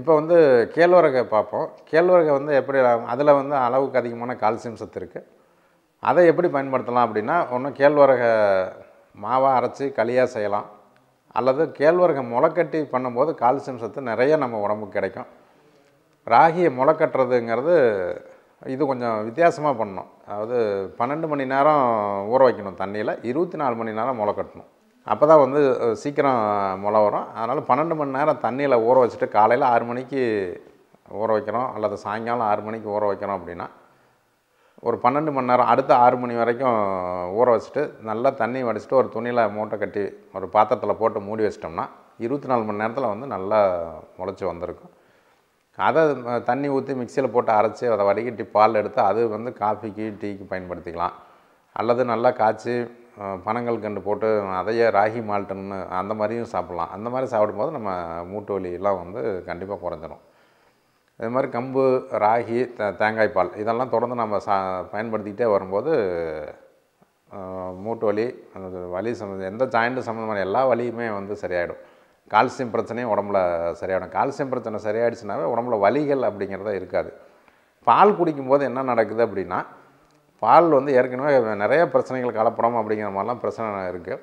இப்போ வந்து கேழ்வரகை பார்ப்போம் கேழ்வரகை வந்து எப்படி அதில் வந்து அளவுக்கு அதிகமான கால்சியம் சத்து இருக்குது அதை எப்படி பயன்படுத்தலாம் அப்படின்னா ஒன்று கேழ்வரகை மாவாக அரைச்சி களியாக செய்யலாம் அல்லது கேழ்வரகை முளைக்கட்டி பண்ணும்போது கால்சியம் சத்து நிறைய நம்ம உடம்புக்கு கிடைக்கும் ராகியை முளைக்கட்டுறதுங்கிறது இது கொஞ்சம் வித்தியாசமாக பண்ணணும் அதாவது பன்னெண்டு மணி நேரம் ஊற வைக்கணும் தண்ணியில் இருபத்தி நாலு மணி நேரம் முளைக்கட்டணும் அப்போ தான் வந்து சீக்கிரம் முளை வரும் அதனால் பன்னெண்டு மணி நேரம் தண்ணியில் ஊற வச்சுட்டு காலையில் ஆறு மணிக்கு ஊற வைக்கிறோம் அல்லது சாயங்காலம் ஆறு மணிக்கு ஊற வைக்கிறோம் அப்படின்னா ஒரு பன்னெண்டு மணி நேரம் அடுத்த ஆறு மணி வரைக்கும் ஊற வச்சுட்டு நல்லா தண்ணி வடிச்சிட்டு ஒரு துணியில் மூட்டை கட்டி ஒரு பாத்திரத்தில் போட்டு மூடி வச்சிட்டோம்னா இருபத்தி நாலு மணி நேரத்தில் வந்து நல்லா முளைச்சி வந்திருக்கும் அதை தண்ணி ஊற்றி மிக்சியில் போட்டு அரைச்சி அதை வடிகட்டி பால் எடுத்து அது வந்து காஃபிக்கு டீக்கு பயன்படுத்திக்கலாம் அல்லது நல்லா காய்ச்சி பனங்கள் கண்டு போட்டு அதையே ராகி மால்ட்டுன்னு அந்த மாதிரியும் சாப்பிட்லாம் அந்த மாதிரி சாப்பிடும்போது நம்ம மூட்டு வலியெல்லாம் வந்து கண்டிப்பாக குறைஞ்சிடும் இது மாதிரி கம்பு ராகி த தேங்காய் பால் இதெல்லாம் தொடர்ந்து நம்ம சா பயன்படுத்திக்கிட்டே வரும்போது மூட்டு வலி அந்த வலி சம்மந்த எந்த ஜாயிண்ட்டு சம்மந்தமான எல்லா வலியுமே வந்து சரியாயிடும் கால்சியம் பிரச்சனையும் உடம்புல சரியாயிடும் கால்சியம் பிரச்சனை சரியாயிடுச்சுனாவே உடம்புல வலிகள் அப்படிங்கிறத இருக்காது பால் குடிக்கும்போது என்ன நடக்குது அப்படின்னா பால் வந்து ஏற்கனவே நிறைய பிரச்சனைகள் கலப்படம் அப்படிங்கிற மாதிரிலாம் பிரச்சனை இருக்குது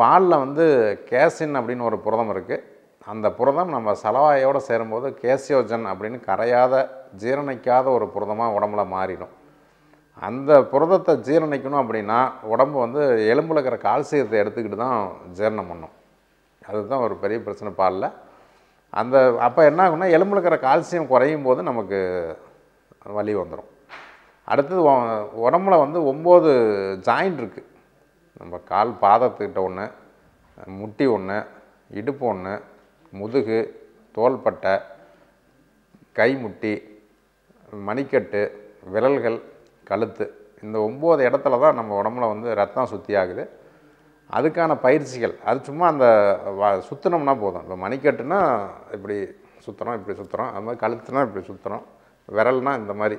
பாலில் வந்து கேசின் அப்படின்னு ஒரு புரதம் இருக்குது அந்த புரதம் நம்ம செலவாயோடு சேரும்போது கேசியோஜன் அப்படின்னு கரையாத ஜீரணிக்காத ஒரு புரதமாக உடம்புல மாறிடும் அந்த புரதத்தை ஜீரணிக்கணும் அப்படின்னா உடம்பு வந்து எலும்பில் இருக்கிற கால்சியத்தை எடுத்துக்கிட்டு தான் ஜீரணம் பண்ணும் அதுதான் ஒரு பெரிய பிரச்சனை பாலில் அந்த அப்போ என்ன ஆகுனா எலும்பில் இருக்கிற கால்சியம் குறையும் போது நமக்கு வலி வந்துடும் அடுத்தது உடம்புல வந்து ஒம்பது ஜாயிண்ட் இருக்குது நம்ம கால் பாதத்துக்கிட்ட ஒன்று முட்டி ஒன்று இடுப்பு ஒன்று முதுகு தோள்பட்டை கைமுட்டி மணிக்கட்டு விரல்கள் கழுத்து இந்த ஒம்பது இடத்துல தான் நம்ம உடம்புல வந்து ரத்தம் சுற்றி ஆகுது அதுக்கான பயிற்சிகள் அது சும்மா அந்த சுற்றினோம்னா போதும் இப்போ மணிக்கட்டுனா இப்படி சுற்றுறோம் இப்படி சுற்றுறோம் அது மாதிரி கழுத்துனா இப்படி சுற்றுறோம் விரல்னால் இந்த மாதிரி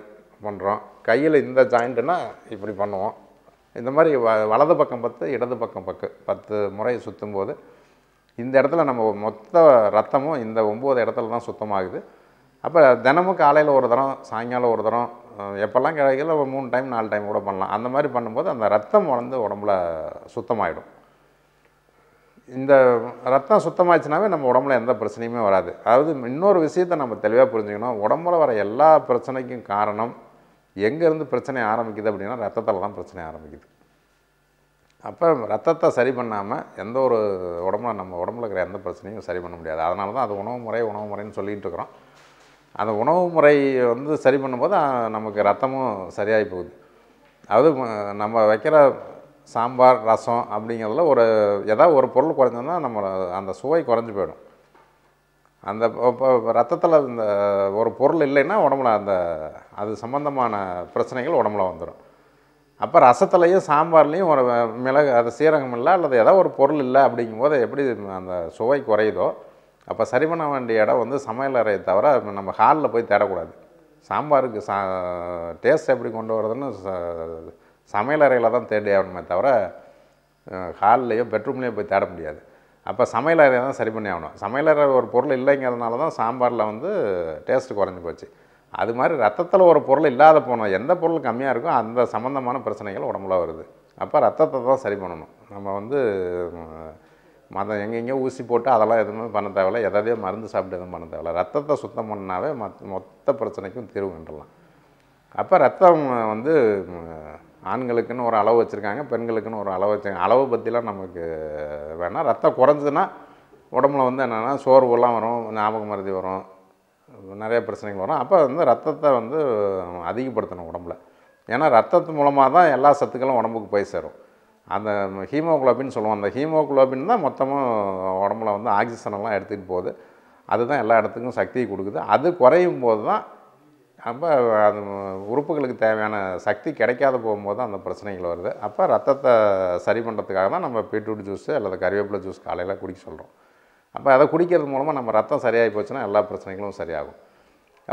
பண்ணுறோம் கையில் இந்த ஜாயிண்ட்டுன்னா இப்படி பண்ணுவோம் இந்த மாதிரி வ வலது பக்கம் பத்து இடது பக்கம் பக்கு பத்து முறை சுற்றும் போது இந்த இடத்துல நம்ம மொத்த ரத்தமும் இந்த ஒம்பது இடத்துல தான் சுத்தமாகுது அப்போ தினமும் காலையில் ஒரு தரம் சாயங்காலம் ஒரு தரம் எப்போல்லாம் கிடைக்கல ஒரு மூணு டைம் நாலு டைம் கூட பண்ணலாம் அந்த மாதிரி பண்ணும்போது அந்த ரத்தம் வளர்ந்து உடம்புல சுத்தமாகிடும் இந்த ரத்தம் சுத்தமாச்சுனாவே நம்ம உடம்புல எந்த பிரச்சனையுமே வராது அதாவது இன்னொரு விஷயத்தை நம்ம தெளிவாக புரிஞ்சுக்கணும் உடம்புல வர எல்லா பிரச்சனைக்கும் காரணம் எங்கேருந்து பிரச்சனை ஆரம்பிக்குது அப்படின்னா ரத்தத்தில் தான் பிரச்சனை ஆரம்பிக்குது அப்போ ரத்தத்தை சரி பண்ணாமல் எந்த ஒரு உடம்புல நம்ம உடம்புல இருக்கிற எந்த பிரச்சனையும் சரி பண்ண முடியாது அதனால தான் அது உணவு முறை உணவு முறைன்னு சொல்லிகிட்டு இருக்கிறோம் அந்த உணவு முறை வந்து சரி பண்ணும்போது நமக்கு ரத்தமும் சரியாகி போகுது அது நம்ம வைக்கிற சாம்பார் ரசம் அப்படிங்கிறதுல ஒரு ஏதாவது ஒரு பொருள் குறைஞ்சோன்னா நம்ம அந்த சுவை குறைஞ்சி போயிடும் அந்த ரத்தத்தில் இந்த ஒரு பொருள் இல்லைன்னா உடம்புல அந்த அது சம்மந்தமான பிரச்சனைகள் உடம்புல வந்துடும் அப்போ ரசத்துலையும் சாம்பார்லேயும் ஒரு மிளகு அது சீரகம் இல்லை அல்லது ஏதோ ஒரு பொருள் இல்லை அப்படிங்கும்போது எப்படி அந்த சுவை குறையுதோ அப்போ சரி பண்ண வேண்டிய இடம் வந்து சமையல் அறையை தவிர நம்ம ஹாலில் போய் தேடக்கூடாது சாம்பாருக்கு சா டேஸ்ட் எப்படி கொண்டு வரதுன்னு சமையல் அறையில் தான் தேடி ஆகணுமே தவிர ஹால்லையோ பெட்ரூம்லேயோ போய் தேட முடியாது அப்போ சமையலறையை தான் சரி பண்ணி ஆகணும் சமையலறை ஒரு பொருள் இல்லைங்கிறதுனால தான் சாம்பாரில் வந்து டேஸ்ட்டு குறைஞ்சி போச்சு அது மாதிரி ரத்தத்தில் ஒரு பொருள் இல்லாத போனோம் எந்த பொருள் கம்மியாக இருக்கோ அந்த சம்மந்தமான பிரச்சனைகள் உடம்புல வருது அப்போ ரத்தத்தை தான் சரி பண்ணணும் நம்ம வந்து மதம் எங்கெங்கேயோ ஊசி போட்டு அதெல்லாம் எதுவுமே பண்ண தேவையில்ல எதையோ மருந்து சாப்பிட்டு எதுவும் பண்ண தேவையில்ல ரத்தத்தை சுத்தம் பண்ணாவே மொத்த பிரச்சனைக்கும் தீர்வு கண்டுலாம் அப்போ ரத்தம் வந்து ஆண்களுக்குன்னு ஒரு அளவு வச்சுருக்காங்க பெண்களுக்குன்னு ஒரு அளவு வச்சுருக்காங்க அளவை பற்றிலாம் நமக்கு வேணாம் ரத்தம் குறைஞ்சதுன்னா உடம்புல வந்து என்னென்னா சோர்வெல்லாம் வரும் ஞாபகம் மருதி வரும் நிறைய பிரச்சனைகள் வரும் அப்போ வந்து ரத்தத்தை வந்து அதிகப்படுத்தணும் உடம்புல ஏன்னா ரத்தத்து மூலமாக தான் எல்லா சத்துக்களும் உடம்புக்கு போய் சேரும் அந்த ஹீமோகுளோபின்னு சொல்லுவோம் அந்த ஹீமோகுளோபின் தான் மொத்தமாக உடம்புல வந்து ஆக்சிஜனெல்லாம் எடுத்துகிட்டு போகுது அதுதான் எல்லா இடத்துக்கும் சக்தியை கொடுக்குது அது குறையும் போது தான் அப்போ அது உறுப்புகளுக்கு தேவையான சக்தி கிடைக்காத போகும்போது தான் அந்த பிரச்சனைகள் வருது அப்போ ரத்தத்தை சரி பண்ணுறதுக்காக தான் நம்ம பீட்ரூட் ஜூஸு அல்லது கறிவேப்பிலை ஜூஸ் காலையில் குடிக்க சொல்கிறோம் அப்போ அதை குடிக்கிறது மூலமாக நம்ம ரத்தம் சரியாகி போச்சுன்னா எல்லா பிரச்சனைகளும் சரியாகும்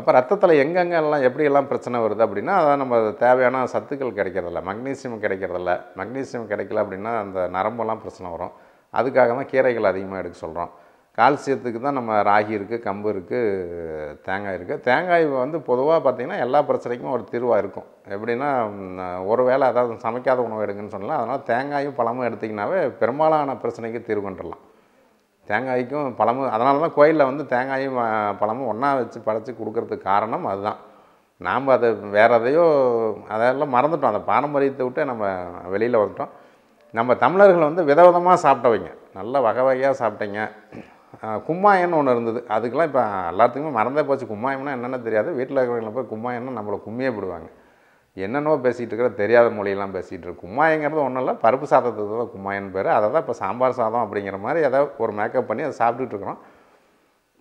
அப்போ ரத்தத்தில் எங்கெங்கெல்லாம் எப்படியெல்லாம் பிரச்சனை வருது அப்படின்னா அதை நம்ம தேவையான சத்துக்கள் கிடைக்கிறதில்ல மக்னீசியம் கிடைக்கிறதில்ல மக்னீசியம் கிடைக்கல அப்படின்னா அந்த நரம்பெல்லாம் பிரச்சனை வரும் அதுக்காக தான் கீரைகள் அதிகமாக எடுக்க சொல்கிறோம் கால்சியத்துக்கு தான் நம்ம ராகி இருக்குது கம்பு இருக்குது தேங்காய் இருக்குது தேங்காய் வந்து பொதுவாக பார்த்திங்கன்னா எல்லா பிரச்சனைக்கும் ஒரு தீர்வாக இருக்கும் எப்படின்னா ஒரு வேளை அதாவது சமைக்காத உணவு எடுங்கன்னு சொல்லலாம் அதனால் தேங்காயும் பழமும் எடுத்திங்கனாவே பெரும்பாலான பிரச்சனைக்கு தீர்வு கொண்டுடலாம் தேங்காய்க்கும் பழமும் அதனால தான் கோயிலில் வந்து தேங்காயும் பழமும் ஒன்றா வச்சு படைச்சி கொடுக்கறதுக்கு காரணம் அதுதான் நாம் அதை வேறு எதையோ அதெல்லாம் மறந்துட்டோம் அந்த பாரம்பரியத்தை விட்டு நம்ம வெளியில் வந்துட்டோம் நம்ம தமிழர்கள் வந்து விதவிதமாக சாப்பிட்டவங்க நல்லா வகை வகையாக சாப்பிட்டீங்க கும்மாயம்னு ஒன்று இருந்தது அதுக்கெலாம் இப்போ எல்லாத்துக்குமே மறந்தே போச்சு கும்மாயம்னா என்னென்ன தெரியாது வீட்டில் இருக்கிறவங்களை போய் கும்மாயம்னா நம்மளை கும்மியே விடுவாங்க என்னென்னோ பேசிகிட்டு இருக்கிற தெரியாத மொழியெல்லாம் பேசிகிட்டு இருக்கு கும்மாயங்கிறது ஒன்றும் இல்லை பருப்பு சாதத்துக்கு தான் கும்மாயம்னு பேர் அதை தான் இப்போ சாம்பார் சாதம் அப்படிங்கிற மாதிரி ஏதாவது ஒரு மேக்கப் பண்ணி அதை சாப்பிட்டுட்டு இருக்கிறோம்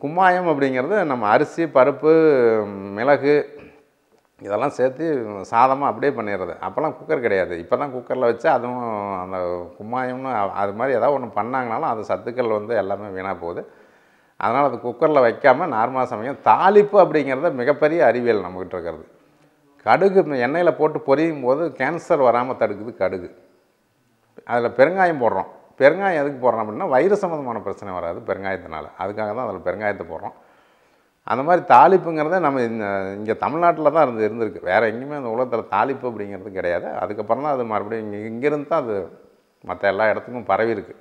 கும்மாயம் அப்படிங்கிறது நம்ம அரிசி பருப்பு மிளகு இதெல்லாம் சேர்த்து சாதமாக அப்படியே பண்ணிடுறது அப்போல்லாம் குக்கர் கிடையாது இப்போ தான் குக்கரில் வச்சு அதுவும் அந்த கும்மாயம்னு அது மாதிரி ஏதாவது ஒன்று பண்ணாங்கனாலும் அது சத்துக்கள் வந்து எல்லாமே வீணாக போகுது அதனால் அது குக்கரில் வைக்காமல் நார்மலாக சமயம் தாளிப்பு அப்படிங்கிறத மிகப்பெரிய அறிவியல் நம்மக்கிட்ட இருக்கிறது கடுகு எண்ணெயில் போட்டு பொரியும் போது கேன்சர் வராமல் தடுக்குது கடுகு அதில் பெருங்காயம் போடுறோம் பெருங்காயம் எதுக்கு போடுறோம் அப்படின்னா வயிறு சம்மந்தமான பிரச்சனை வராது பெருங்காயத்தினால் அதுக்காக தான் அதில் பெருங்காயத்தை போடுறோம் அந்த மாதிரி தாலிப்புங்கிறத நம்ம இங்கே தமிழ்நாட்டில் தான் இருந்து இருந்திருக்கு வேறு எங்கேயுமே அந்த உலகத்தில் தாலிப்பு அப்படிங்கிறது கிடையாது அதுக்கப்புறம் தான் அது மறுபடியும் இங்கே இங்கேருந்து தான் அது மற்ற எல்லா இடத்துக்கும் பரவி இருக்குது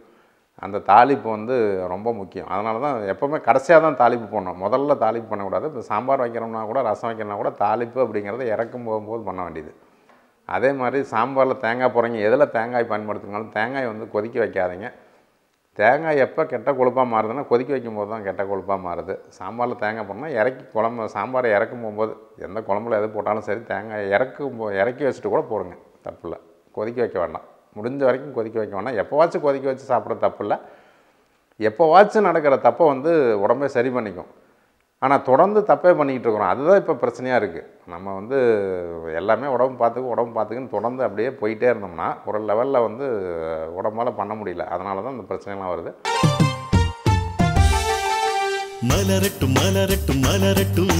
அந்த தாலிப்பு வந்து ரொம்ப முக்கியம் அதனால தான் எப்போவுமே கடைசியாக தான் தாலிப்பு போடணும் முதல்ல தாலிப்பு பண்ணக்கூடாது இப்போ சாம்பார் வைக்கிறோம்னா கூட ரசம் வைக்கிறோம்னா கூட தாலிப்பு அப்படிங்கிறத இறக்கும் போகும்போது பண்ண வேண்டியது அதே மாதிரி சாம்பாரில் தேங்காய் போகிறீங்க எதில் தேங்காய் பயன்படுத்துனாலும் தேங்காய் வந்து கொதிக்க வைக்காதீங்க தேங்காய் எப்போ கெட்ட கொழுப்பாக மாறுதுன்னா கொதிக்க வைக்கும் போது தான் கெட்ட கொழுப்பாக மாறுது சாம்பாரில் தேங்காய் போடணும் இறக்கி குழம்பு சாம்பாரை இறக்கும் போகும்போது எந்த குழம்புல எது போட்டாலும் சரி தேங்காய் இறக்கும் போ இறக்கி வச்சுட்டு கூட போடுங்க தப்பில் கொதிக்க வைக்க வேண்டாம் முடிஞ்ச வரைக்கும் கொதிக்க வைக்க வேண்டாம் எப்போவாச்சும் கொதிக்க வச்சு சாப்பிட்ற இல்லை எப்போவாச்சும் நடக்கிற தப்பை வந்து உடம்பே சரி பண்ணிக்கும் ஆனால் தொடர்ந்து தப்பே பண்ணிக்கிட்டு இருக்கிறோம் அதுதான் இப்போ பிரச்சனையாக இருக்குது நம்ம வந்து எல்லாமே உடம்பு பார்த்துக்கு உடம்பு பார்த்துக்குன்னு தொடர்ந்து அப்படியே போயிட்டே இருந்தோம்னா ஒரு லெவலில் வந்து உடம்பால் பண்ண முடியல அதனால தான் இந்த பிரச்சனைலாம் வருது மலரட்டும் மலரட்டும் மலரட்டும்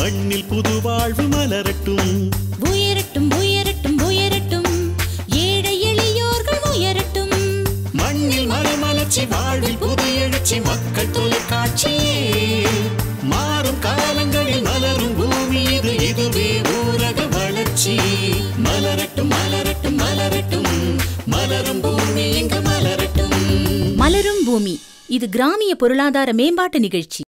மண்ணில் புது வாழ்வு மலரட்டும் உயரட்டும் உயரட்டும் உயரட்டும் ஏழை எளியோர்கள் உயரட்டும் மண்ணில் மலமலர்ச்சி வாழ்வில் புது எழுச்சி மக்கள் தொலைக்காட்சி மலரும் பூமி இது கிராமிய பொருளாதார மேம்பாட்டு நிகழ்ச்சி